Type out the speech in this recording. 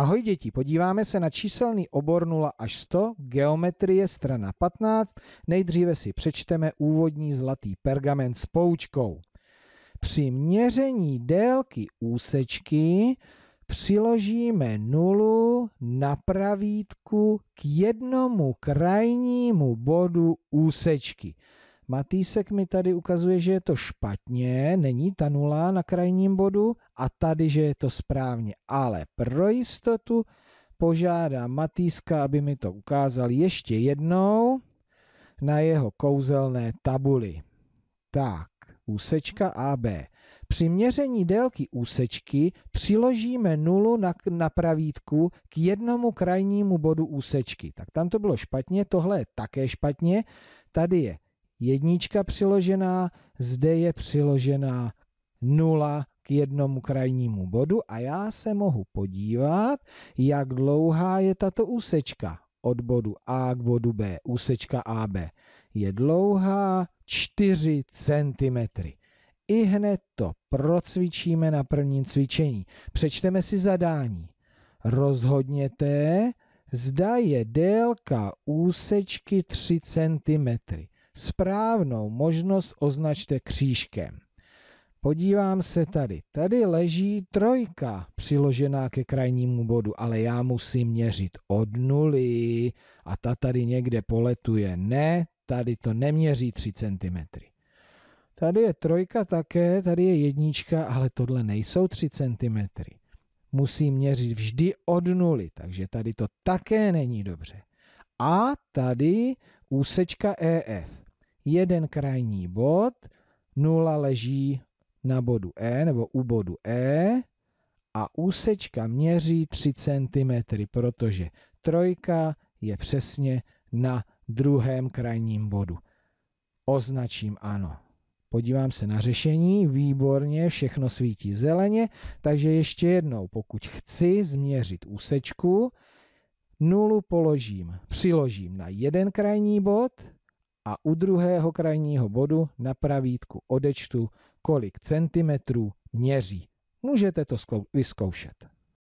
Ahoj děti, podíváme se na číselný obor 0 až 100, geometrie strana 15. Nejdříve si přečteme úvodní zlatý pergamen s poučkou. Při měření délky úsečky přiložíme nulu na pravítku k jednomu krajnímu bodu úsečky. Matýsek mi tady ukazuje, že je to špatně, není ta nula na krajním bodu a tady, že je to správně. Ale pro jistotu požádám Matýska, aby mi to ukázal ještě jednou na jeho kouzelné tabuli. Tak, úsečka AB. Při měření délky úsečky přiložíme nulu na, na pravítku k jednomu krajnímu bodu úsečky. Tak tam to bylo špatně, tohle je také špatně. Tady je jednička přiložená, zde je přiložená 0 k jednomu krajnímu bodu a já se mohu podívat, jak dlouhá je tato úsečka od bodu A k bodu B. Úsečka AB je dlouhá 4 cm. I hned to procvičíme na prvním cvičení. Přečteme si zadání. Rozhodněte, zda je délka úsečky 3 cm. Správnou možnost označte křížkem. Podívám se tady. Tady leží trojka přiložená ke krajnímu bodu, ale já musím měřit od nuly a ta tady někde poletuje. Ne, tady to neměří 3 cm. Tady je trojka také, tady je jednička, ale tohle nejsou 3 cm. Musím měřit vždy od nuly, takže tady to také není dobře. A tady úsečka EF jeden krajní bod, nula leží na bodu E nebo u bodu E a úsečka měří 3 cm, protože trojka je přesně na druhém krajním bodu. Označím ano. Podívám se na řešení, výborně, všechno svítí zeleně, takže ještě jednou, pokud chci změřit úsečku, nulu položím, přiložím na jeden krajní bod a u druhého krajního bodu na pravítku odečtu, kolik centimetrů měří. Můžete to vyzkoušet.